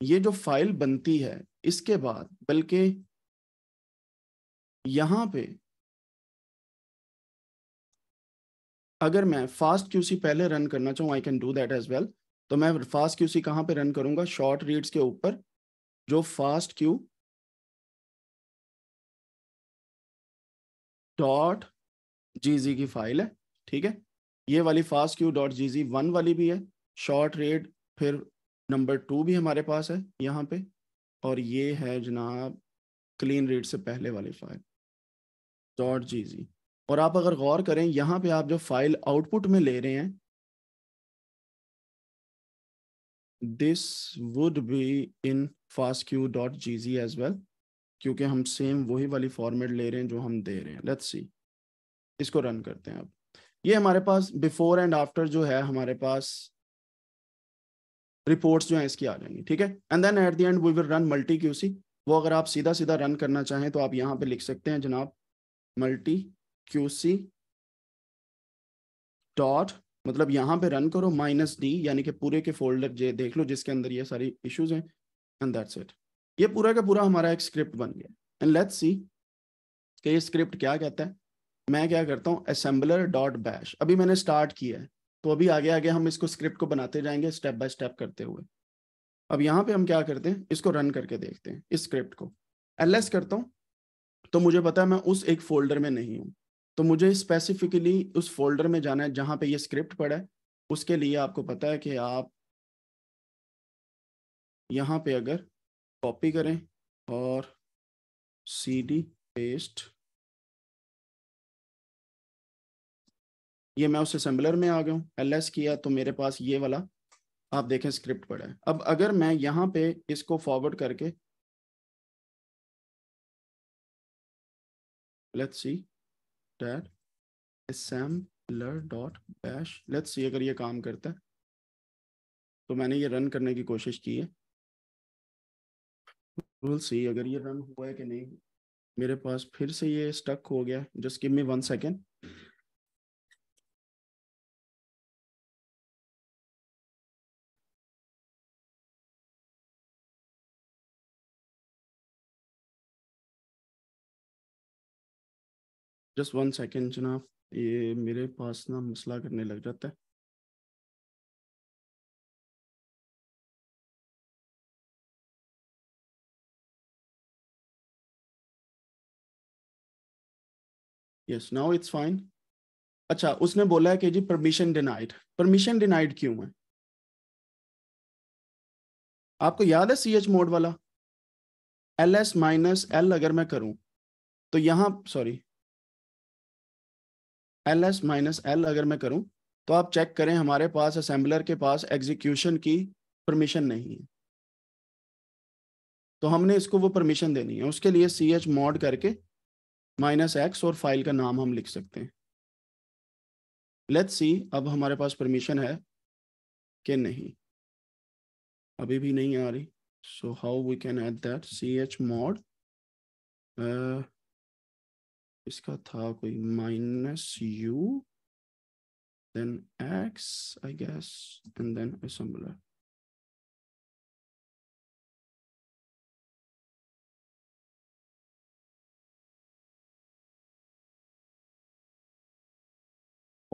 ये जो फाइल बनती है इसके बाद बल्कि यहां पे अगर मैं फास्ट क्यूसी पहले रन करना चाहूँ I can do that as well तो मैं फास्ट क्यूसी कहाँ पे रन करूंगा शॉर्ट रीड्स के ऊपर जो फास्ट क्यू डॉट जी की फाइल है ठीक है ये वाली fast Q dot G G one वाली भी है शॉर्ट रेड फिर नंबर टू भी हमारे पास है यहाँ पे और ये है जनाब क्लीन रीड से पहले वाली फाइल डॉट जी जी और आप अगर गौर करें यहाँ पे आप जो फाइल आउटपुट में ले रहे हैं this would be in fast Q dot G G as well क्योंकि हम सेम वही वाली फॉर्मेट ले रहे हैं जो हम दे रहे हैं लेट्स सी इसको रन करते हैं अब ये हमारे पास बिफोर एंड आफ्टर जो है हमारे पास रिपोर्ट्स जो है इसकी आ जाएंगी ठीक है and then at the end we will run multi QC वो अगर आप सीधा सीधा रन करना चाहें तो आप यहाँ पे लिख सकते हैं जनाब मल्टी क्यूसी डॉट मतलब यहां पे रन करो माइनस डी यानी कि पूरे के फोल्डर जे देख लो जिसके अंदर ये सारी इश्यूज हैं एंड दैट्स इट ये पूरा का पूरा हमारा एक स्क्रिप्ट बन गया एंड लेट्स सी कि ये स्क्रिप्ट क्या कहता है मैं क्या करता हूँ असेंबलर डॉट बैश अभी मैंने स्टार्ट किया है तो अभी आगे आगे हम इसको स्क्रिप्ट को बनाते जाएंगे स्टेप बाय स्टेप करते हुए अब यहाँ पे हम क्या करते हैं इसको रन करके देखते हैं इस स्क्रिप्ट को एल करता हूँ तो मुझे पता है मैं उस एक फोल्डर में नहीं हूँ तो मुझे स्पेसिफिकली उस फोल्डर में जाना है जहाँ पे ये स्क्रिप्ट पड़ा है उसके लिए आपको पता है कि आप यहाँ पे अगर कॉपी करें और सी डी पेस्ट ये मैं उस असेंबलर में आ गया हूँ एल एस किया तो मेरे पास ये वाला आप देखें स्क्रिप्ट पड़ा है अब अगर मैं यहाँ पे इसको फॉरवर्ड करके let's see that assembler let's see अगर ये काम करता है तो मैंने ये रन करने की कोशिश की है we'll see अगर ये रन हुआ है कि नहीं मेरे पास फिर से ये स्टक हो गया just give me one second just one second जनाब ये मेरे पास ना मसला करने लग जाता है यस नाउ इट्स फाइन अच्छा उसने बोला है कि जी परमिशन डिनाइड परमिशन डिनाइड क्यों है आपको याद है सी एच मोड वाला एल एस माइनस एल अगर मैं करूं तो यहां sorry L S minus L अगर मैं करूं तो आप चेक करें हमारे पास असेंबलर के पास एग्जीक्यूशन की परमिशन नहीं है तो हमने इसको वो परमिशन देनी है उसके लिए सी एच मॉड करके माइनस एक्स और फाइल का नाम हम लिख सकते हैं लेट सी अब हमारे पास परमिशन है कि नहीं अभी भी नहीं आ रही so how we can add that C H mod इसका था कोई minus U then X I guess and then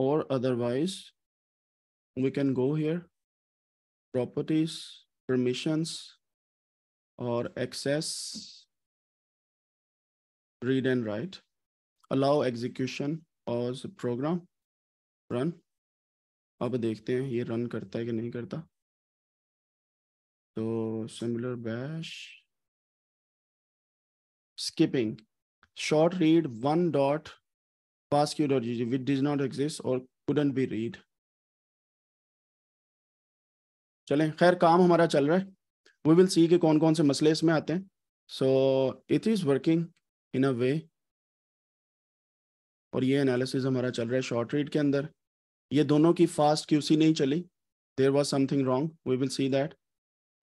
or otherwise we can go here properties permissions or access read and write allow execution as program run अब देखते हैं ये run करता है कि नहीं करता तो similar bash skipping short read one dot pass Q dot pascu.gg which does not exist और couldn't बी रीड चलें खैर काम हमारा चल रहा है वी विल सी के कौन कौन से मसले इसमें आते हैं so it is working in a way और ये एनालिसिस हमारा चल रहा है शॉर्ट रीड के अंदर ये दोनों की फास्ट क्यूसी नहीं चली there was something wrong we will see that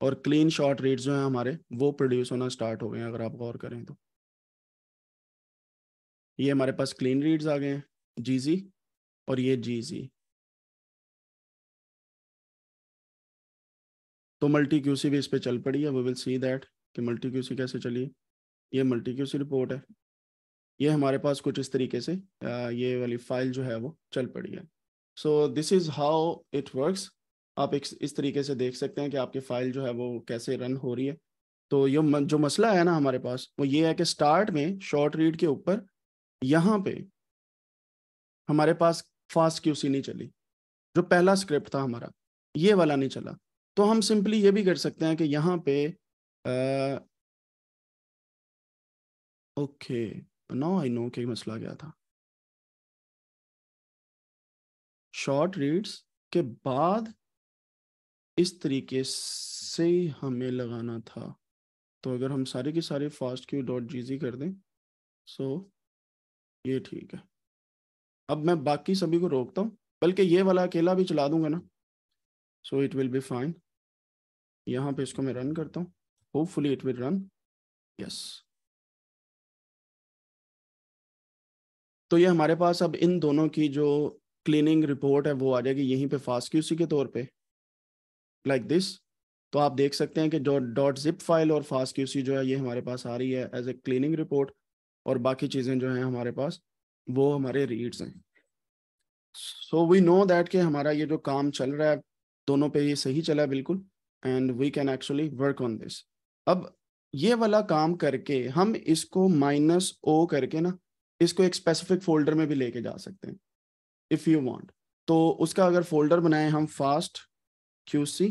और क्लीन शॉर्ट रीड जो हैं हमारे वो प्रोड्यूस होना स्टार्ट हो गए अगर आप गौर करें तो ये हमारे पास क्लीन रीड्स आ गए हैं जीजी और ये जीजी तो मल्टी क्यूसी भी इस पर चल पड़ी है वी विल सी दैट कि मल्टी क्यूसी कैसे चली ये मल्टी क्यूसी रिपोर्ट है ये हमारे पास कुछ इस तरीके से ये वाली फाइल जो है वो चल पड़ी है so this is how it works आप एक इस तरीके से देख सकते हैं कि आपकी फाइल जो है वो कैसे रन हो रही है तो ये जो मसला है ना हमारे पास वो ये है कि स्टार्ट में शॉर्ट रीड के ऊपर यहाँ पे हमारे पास फास्ट क्यूसी नहीं चली जो पहला स्क्रिप्ट था हमारा ये वाला नहीं चला तो हम सिंपली ये भी कर सकते हैं कि यहाँ पे आ, ओके नाउ आई नो कि मसला क्या था शॉर्ट रीड्स के बाद इस तरीके से हमें लगाना था तो अगर हम सारे के सारे फास्ट क्यू डॉट जी कर दें सो ये ठीक है अब मैं बाकी सभी को रोकता हूँ बल्कि ये वाला अकेला भी चला दूंगा ना so it will be fine यहाँ पे इसको मैं रन करता हूँ hopefully it will run yes तो ये हमारे पास अब इन दोनों की जो क्लीनिंग रिपोर्ट है वो आ जाएगी यहीं पे फास्ट क्यूसी के तौर पे लाइक like दिस तो आप देख सकते हैं कि डॉट डॉट जिप फाइल और फास्ट क्यूसी जो है ये हमारे पास आ रही है एज ए क्लीनिंग रिपोर्ट और बाकी चीज़ें जो हैं हमारे पास वो हमारे रीड्स हैं सो वी नो दैट कि हमारा ये जो काम चल रहा है दोनों पे ये सही चला है बिल्कुल and we can actually work on this अब ये वाला काम करके हम इसको माइनस ओ करके ना इसको एक स्पेसिफिक फोल्डर में भी लेके जा सकते हैं इफ़ यू वांट तो उसका अगर फोल्डर बनाएं हम फास्ट क्यूसी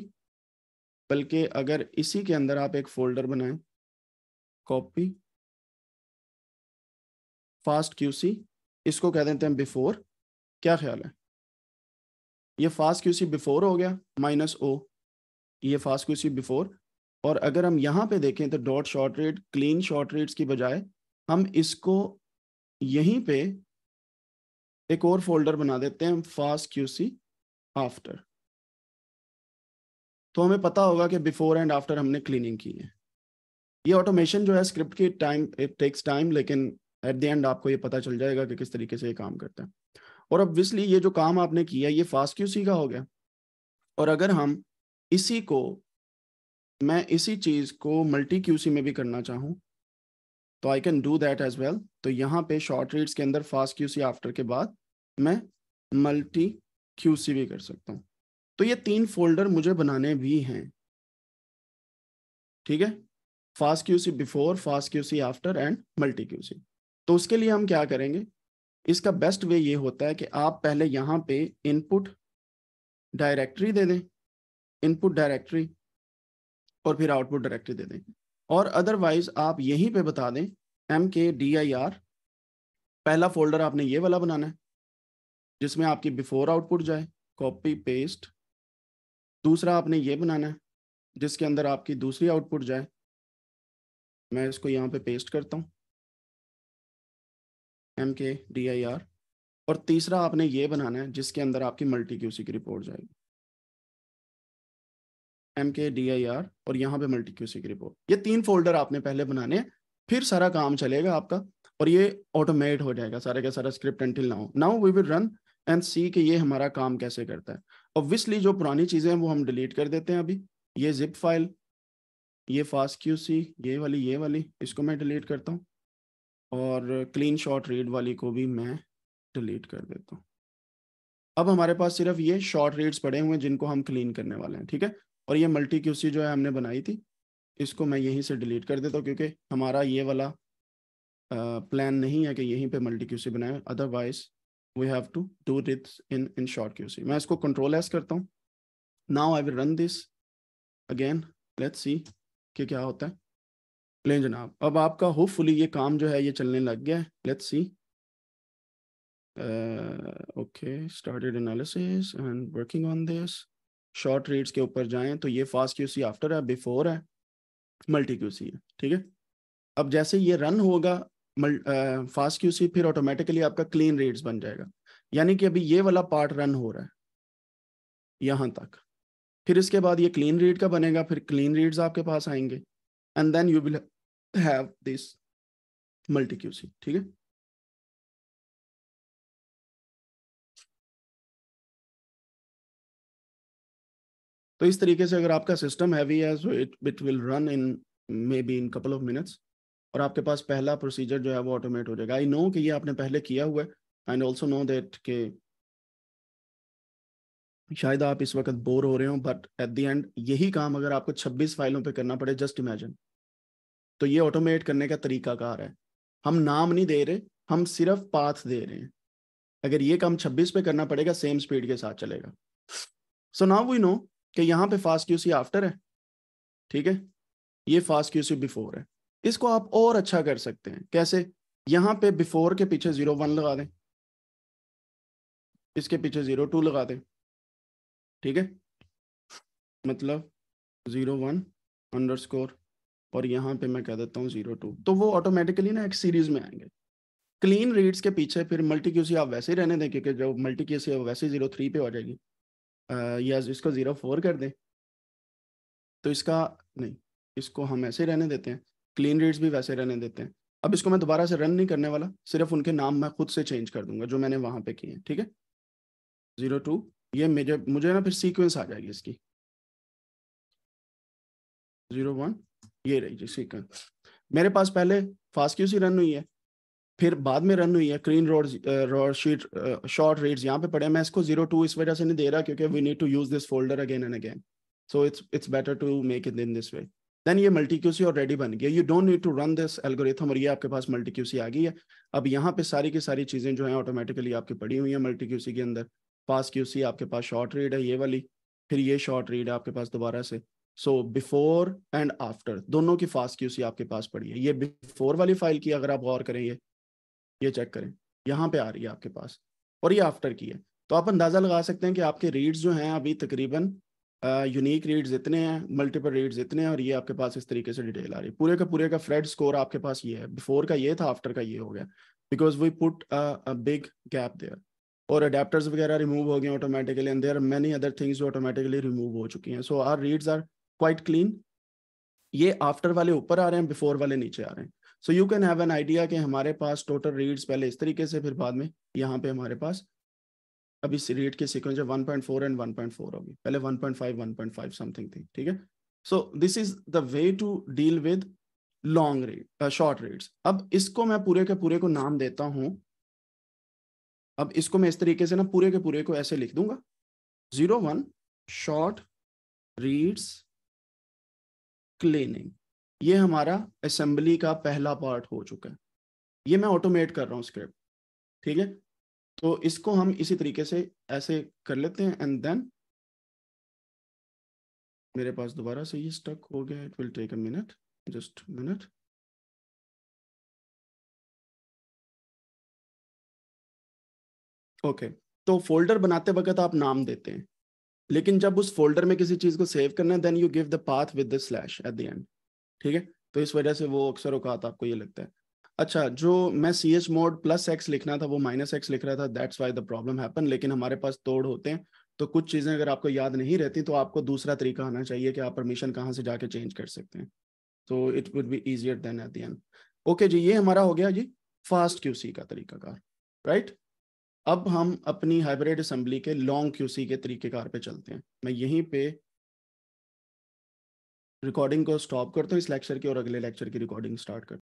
बल्कि अगर इसी के अंदर आप एक फोल्डर बनाए कॉपी फास्ट क्यूसी इसको कह देते हैं बिफोर क्या ख्याल है ये फास्ट क्यूसी बिफोर हो गया माइनस ओ ये फास्ट क्यूसी बिफोर और अगर हम यहाँ पे देखें तो dot short read clean short reads की बजाय हम इसको यहीं पे एक और फोल्डर बना देते हैं फास्ट क्यूसी आफ्टर तो हमें पता होगा कि बिफोर एंड आफ्टर हमने क्लीनिंग की है ये ऑटोमेशन जो है स्क्रिप्ट की टाइम इट टेक्स टाइम लेकिन एट द एंड आपको ये पता चल जाएगा कि किस तरीके से ये काम करता है और ऑब्वियसली ये जो काम आपने किया ये फास्ट क्यूसी का हो गया और अगर हम इसी को मैं इसी चीज़ को मल्टी क्यूसी में भी करना चाहूँ तो I can do that as well तो यहाँ पे शॉर्ट रीड्स के अंदर फास्ट क्यू आफ्टर के बाद मैं मल्टी क्यू भी कर सकता हूँ तो ये तीन फोल्डर मुझे बनाने भी हैं ठीक है fast Q before fast Q after and multi Q तो उसके लिए हम क्या करेंगे इसका बेस्ट वे ये होता है कि आप पहले यहाँ पे इनपुट डायरेक्टरी दे दें इनपुट डायरेक्टरी और फिर आउटपुट डायरेक्टरी दे दें और अदरवाइज आप यहीं पे बता दें M K D I R पहला फोल्डर आपने ये वाला बनाना है जिसमें आपकी बिफोर आउटपुट जाए कॉपी पेस्ट दूसरा आपने ये बनाना है जिसके अंदर आपकी दूसरी आउटपुट जाए मैं इसको यहाँ पे पेस्ट करता हूँ M K D I R और तीसरा आपने ये बनाना है जिसके अंदर आपकी मल्टी क्यूसी की रिपोर्ट जाएगी M K D I R और यहाँ पे मल्टी क्यूसी की रिपोर्ट ये तीन फोल्डर आपने पहले बनाने फिर सारा काम चलेगा आपका और ये ऑटोमेट हो जाएगा सारे का सारा script until now now we will run and see के ये हमारा काम कैसे करता है ऑब्वियसली जो पुरानी चीज़ें हैं वो हम डिलीट कर देते हैं अभी ये जिप फाइल ये फास्ट क्यू सी ये वाली ये वाली इसको मैं डिलीट करता हूँ और क्लीन शॉर्ट रीड वाली को भी मैं डिलीट कर देता हूँ अब हमारे पास सिर्फ ये शॉर्ट रीड्स पड़े हुए हैं जिनको हम क्लीन करने वाले हैं ठीक है और ये मल्टी क्यूसी जो है हमने बनाई थी इसको मैं यहीं से डिलीट कर देता हूँ क्योंकि हमारा ये वाला प्लान नहीं है कि यहीं पे मल्टी क्यूसी बनाए otherwise we have to do this in in short Q C मैं इसको कंट्रोल एस करता हूँ now I will run this again let's see कि क्या होता है लें जनाब अब आपका फुली ये काम जो है ये चलने लग गया है let's see okay started analysis and working on this short reads के ऊपर जाएं तो ये फास्ट क्यूसी आफ्टर है बिफोर है मल्टी क्यूसी है ठीक है अब जैसे ये रन होगा फास्ट क्यूसी फिर ऑटोमेटिकली आपका क्लीन रेट्स बन जाएगा यानी कि अभी ये वाला पार्ट रन हो रहा है यहां तक फिर इसके बाद ये क्लीन रीड का बनेगा फिर क्लीन रीड्स आपके पास आएंगे and then you will have this multi Q C ठीक है तो इस तरीके से अगर आपका सिस्टम हैवी है so it it will run in maybe in couple of minutes और आपके पास पहला प्रोसीजर जो है वो ऑटोमेट हो जाएगा आई नो कि ये आपने पहले किया हुआ है एंड ऑल्सो नो दैट के शायद आप इस वक्त बोर हो रहे हो बट एट द एंड यही काम अगर आपको 26 फाइलों पे करना पड़े जस्ट इमेजिन तो ये ऑटोमेट करने का तरीका कार है हम नाम नहीं दे रहे हम सिर्फ पाथ दे रहे हैं अगर ये काम 26 पे करना पड़ेगा सेम स्पीड के साथ चलेगा सो नाउ वी नो कि यहाँ पे फास्ट क्यूसी आफ्टर है ठीक है ये फास्ट क्यूसी बिफोर है इसको आप और अच्छा कर सकते हैं कैसे यहाँ पे बिफोर के पीछे जीरो वन लगा दें इसके पीछे जीरो टू लगा दें ठीक है मतलब जीरो वन अंडर स्कोर और यहाँ पे मैं कह देता हूँ जीरो टू तो वो ऑटोमेटिकली ना एक सीरीज में आएंगे क्लीन रीड्स के पीछे फिर मल्टी क्यूसी आप वैसे ही रहने दें क्योंकि जब मल्टी क्यूसी वैसे जीरो थ्री पे हो जाएगी या इसको ज़ीरो फोर कर दें तो इसका नहीं इसको हम ऐसे रहने देते हैं क्लीन रीड्स भी वैसे रहने देते हैं अब इसको मैं दोबारा से रन नहीं करने वाला सिर्फ उनके नाम मैं खुद से चेंज कर दूंगा जो मैंने वहाँ पे किए हैं ठीक है ज़ीरो टू ये मेरे मुझे ना फिर सीक्वेंस आ जाएगी इसकी ज़ीरो वन ये रही जी सीक्वेंस मेरे पास पहले फास्ट क्यू सी रन हुई है फिर बाद में रन हुई है क्रीन रोड शीट शॉर्ट रेट्स यहाँ पे पड़े मैं इसको जीरो टू इस वजह से नहीं दे रहा क्योंकि we need to use this folder again and again so it's it's better to make it in this way then ये मल्टी क्यूसी ऑलरेडी बन गया you don't need to run this algorithm और ये आपके पास मल्टी क्यूसी आ गई है अब यहाँ पे सारी की सारी चीजें जो है ऑटोमेटिकली आपकी पड़ी हुई है मल्टी क्यूसी के अंदर पास क्यूसी आपके पास शॉर्ट रीड है ये वाली फिर ये शॉर्ट रीड है आपके पास दोबारा से सो बिफोर एंड आफ्टर दोनों की फास्ट क्यूसी आपके पास पड़ी है ये बिफोर वाली फाइल की अगर आप गौर करें ये ये चेक करें यहाँ पे आ रही है आपके पास और ये आफ्टर की है तो आप अंदाज़ा लगा सकते हैं कि आपके रीड्स जो हैं अभी तकरीबन यूनिक रीड्स इतने हैं मल्टीपल रीड्स इतने हैं और ये आपके पास इस तरीके से डिटेल आ रही है पूरे का पूरे का फ्रेड स्कोर आपके पास ये है बिफोर का ये था आफ्टर का ये हो गया because we put big gap there और अडेप्टर्स वगैरह रिमूव हो गए automatically and there many other things automatically remove हो चुकी हैं so our reads are quite clean ये आफ्टर वाले ऊपर आ रहे हैं बिफोर वाले नीचे आ रहे हैं so you can have an idea कि हमारे पास टोटल रीड्स पहले इस तरीके से फिर बाद में यहाँ पे हमारे पास अभी रीड के sequence one point four and one point four होगी पहले one point five one point five something थी ठीक है so this is the way to deal with long read short reads अब इसको मैं पूरे के पूरे को नाम देता हूँ अब इसको मैं इस तरीके से ना पूरे के पूरे को ऐसे लिख दूंगा zero one short reads cleaning ये हमारा असेंबली का पहला पार्ट हो चुका है ये मैं ऑटोमेट कर रहा हूँ स्क्रिप्ट ठीक है तो इसको हम इसी तरीके से ऐसे कर लेते हैं एंड देन मेरे पास दोबारा से ये स्टक हो गया it will take a minute just minute okay तो फोल्डर बनाते वक्त आप नाम देते हैं लेकिन जब उस फोल्डर में किसी चीज को सेव करना है then you give the path with the slash at the end ठीक है तो इस वजह से वो अक्सर औकात आपको ये लगता है अच्छा जो मैं C H mod plus X लिखना था वो माइनस एक्स लिख रहा था that's why the problem happen लेकिन हमारे पास तोड़ होते हैं तो कुछ चीज़ें अगर आपको याद नहीं रहती तो आपको दूसरा तरीका आना चाहिए कि आप परमिशन कहाँ से जाके चेंज कर सकते हैं तो it would be easier then at the end okay जी ये हमारा हो गया जी फास्ट क्यूसी का तरीकाकार राइट अब हम अपनी हाइब्रिड असेंबली के लॉन्ग क्यूसी के तरीकेकार पे चलते हैं मैं यहीं पे रिकॉर्डिंग को स्टॉप करता हूँ इस लेक्चर की और अगले लेक्चर की रिकॉर्डिंग स्टार्ट करता